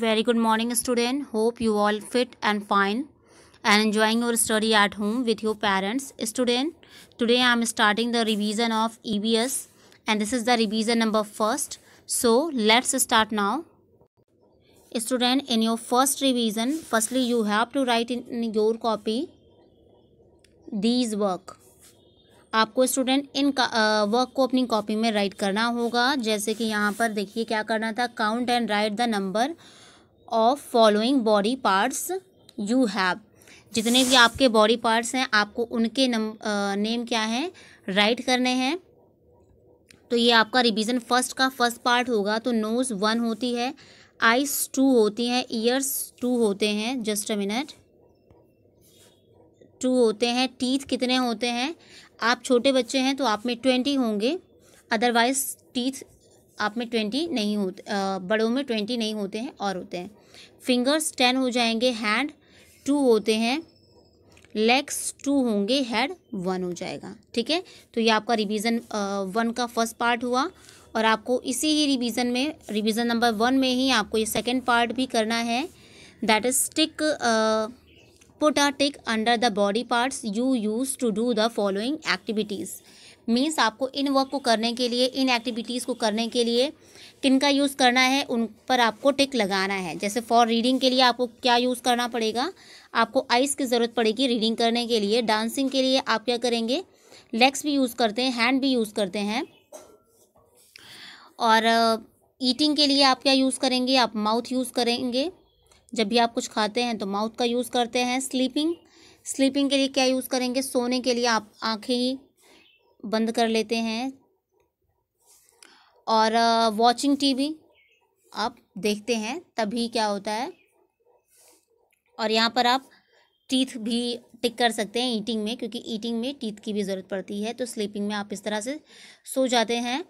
Very good morning student. Hope you all fit and fine and enjoying your study at home with your parents. Student, today I am starting the revision of EBS and this is the revision number first. So let's start now. Student, in your first revision, firstly you have to write in your copy these work. आपको student in work को अपनी copy में right करना होगा जैसे कि यहाँ पर देखिए क्या करना था count and write the number of following body parts you have जितने भी आपके बॉडी पार्ट्स हैं आपको उनके नम नेम क्या है राइट करने हैं तो ये आपका रिवीजन फर्स्ट का फर्स्ट पार्ट होगा तो नोज़ वन होती है आइस टू होती हैं ईयर्स टू होते हैं जस्ट अ मिनट टू होते हैं टीथ कितने होते हैं आप छोटे बच्चे हैं तो आप में ट्वेंटी होंगे अदरवाइज़ टीथ आप में ट्वेंटी नहीं होते बड़ों में ट्वेंटी नहीं होते हैं और होते हैं फिंगर्स टेन हो जाएंगे हैंड टू होते हैं लेग्स टू होंगे हेड वन हो जाएगा ठीक है तो ये आपका रिवीजन वन का फर्स्ट पार्ट हुआ और आपको इसी ही रिवीजन में रिवीजन नंबर वन में ही आपको ये सेकेंड पार्ट भी करना है that is stick put or tick under the body parts you use to do the following activities means आपको इन वर्क को करने के लिए इन एक्टिविटीज़ को करने के लिए किन का यूज़ करना है उन पर आपको टिक लगाना है जैसे फॉर रीडिंग के लिए आपको क्या यूज़ करना पड़ेगा आपको आइस की ज़रूरत पड़ेगी रीडिंग करने के लिए डांसिंग के लिए आप क्या करेंगे लेग्स भी यूज़ करते हैं हैंड भी यूज़ करते हैं और ईटिंग uh, के लिए आप क्या यूज़ करेंगे आप माउथ यूज़ करेंगे जब भी आप कुछ खाते हैं तो माउथ का यूज़ करते हैं स्लीपिंग स्लीपिंग के लिए क्या यूज़ करेंगे सोने के लिए आप आँखें ही बंद कर लेते हैं और वॉचिंग टीवी आप देखते हैं तभी क्या होता है और यहाँ पर आप टीथ भी टिक कर सकते हैं ईटिंग में क्योंकि ईटिंग में टीथ की भी ज़रूरत पड़ती है तो स्लीपिंग में आप इस तरह से सो जाते हैं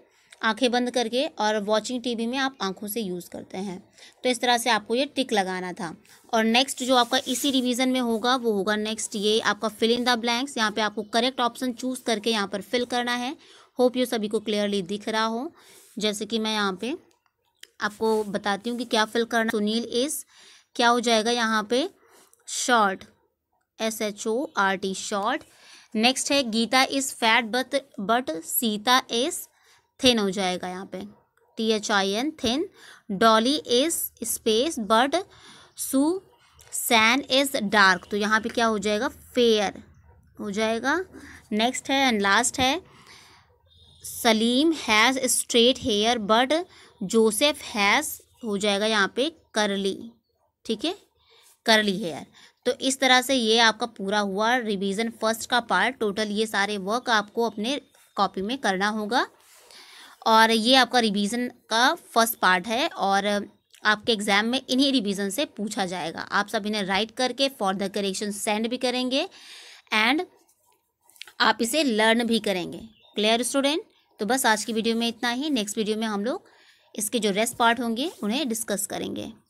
आंखें बंद करके और वॉचिंग टीवी में आप आंखों से यूज़ करते हैं तो इस तरह से आपको ये टिक लगाना था और नेक्स्ट जो आपका इसी रिवीजन में होगा वो होगा नेक्स्ट ये आपका फिल इन द ब्लैंक्स यहाँ पे आपको करेक्ट ऑप्शन चूज़ करके यहाँ पर फिल करना है होप यू सभी को क्लियरली दिख रहा हो जैसे कि मैं यहाँ पर आपको बताती हूँ कि क्या फिल करना सुनील इस क्या हो जाएगा यहाँ पर short S H O R T short next है Gita is fat but but Sita is thin हो जाएगा यहाँ पे T H I N thin Dolly is space but Susan is dark तो यहाँ पे क्या हो जाएगा फेयर हो जाएगा नेक्स्ट है एंड लास्ट है Salim has straight hair but Joseph has हो जाएगा यहाँ पे करली ठीक है करली हेयर तो इस तरह से ये आपका पूरा हुआ रिवीजन फर्स्ट का पार्ट टोटल ये सारे वर्क आपको अपने कॉपी में करना होगा और ये आपका रिवीजन का फर्स्ट पार्ट है और आपके एग्ज़ाम में इन्हीं रिवीजन से पूछा जाएगा आप सब इन्हें राइट करके फॉर द करेक्शन सेंड भी करेंगे एंड आप इसे लर्न भी करेंगे क्लियर स्टूडेंट तो बस आज की वीडियो में इतना ही नेक्स्ट वीडियो में हम लोग इसके जो रेस्ट पार्ट होंगे उन्हें डिस्कस करेंगे